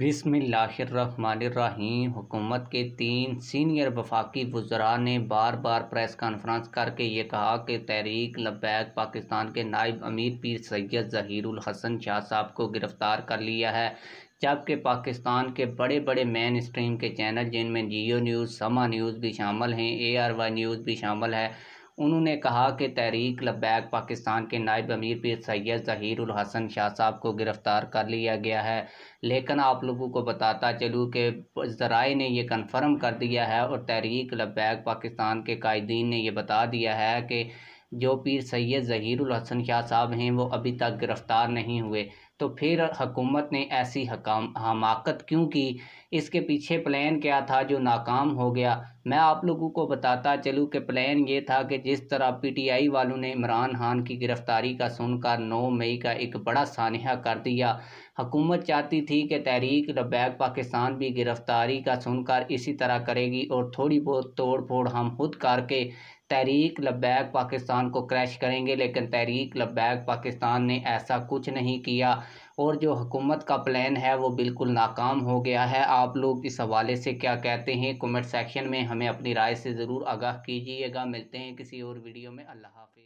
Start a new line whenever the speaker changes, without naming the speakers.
بسم اللہ الرحمن الرحیم حکومت کے تین سینئر وفاقی وزراء نے بار بار پریس کانفرنس کر کے یہ کہا کہ تحریک لبیک پاکستان کے نائب امیر پیر سید ظہیر الحسن شاہ صاحب کو گرفتار کر لیا ہے جبکہ پاکستان کے بڑے بڑے مین اسٹریم کے چینل جن میں جیو نیوز سما نیوز بھی شامل ہیں اے آر وائی نیوز بھی شامل ہے انہوں نے کہا کہ تحریک لبیک پاکستان کے نائب امیر پیر سید ظہیر الحسن شاہ صاحب کو گرفتار کر لیا گیا ہے لیکن آپ لوگوں کو بتاتا چلوں کہ ذرائع نے یہ کنفرم کر دیا ہے اور تحریک لبیک پاکستان کے قائدین نے یہ بتا دیا ہے کہ جو پیر سید ظہیر الحسن شاہ صاحب ہیں وہ ابھی تک گرفتار نہیں ہوئے تو پھر حکومت نے ایسی حکام حماقت کیوں کی اس کے پیچھے پلان کیا تھا جو ناکام ہو گیا میں آپ لوگوں کو بتاتا چلوں کہ پلین یہ تھا کہ جس طرح پی ٹی آئی والوں نے عمران خان کی گرفتاری کا سن کر نو مئی کا ایک بڑا سانحہ کر دیا حکومت چاہتی تھی کہ تحریک لبیک پاکستان بھی گرفتاری کا سن کر اسی طرح کرے گی اور تھوڑی بہت توڑ پھوڑ ہم خود کر کے تحریک لبیک پاکستان کو کریش کریں گے لیکن تحریک لبیک پاکستان نے ایسا کچھ نہیں کیا اور جو حکومت کا پلان ہے وہ بالکل ناکام ہو گیا ہے آپ لوگ اس حوالے سے کیا کہتے ہیں کومنٹ سیکشن میں ہمیں اپنی رائے سے ضرور آگاہ کیجئے گا ملتے ہیں کسی اور ویڈیو میں اللہ حافظ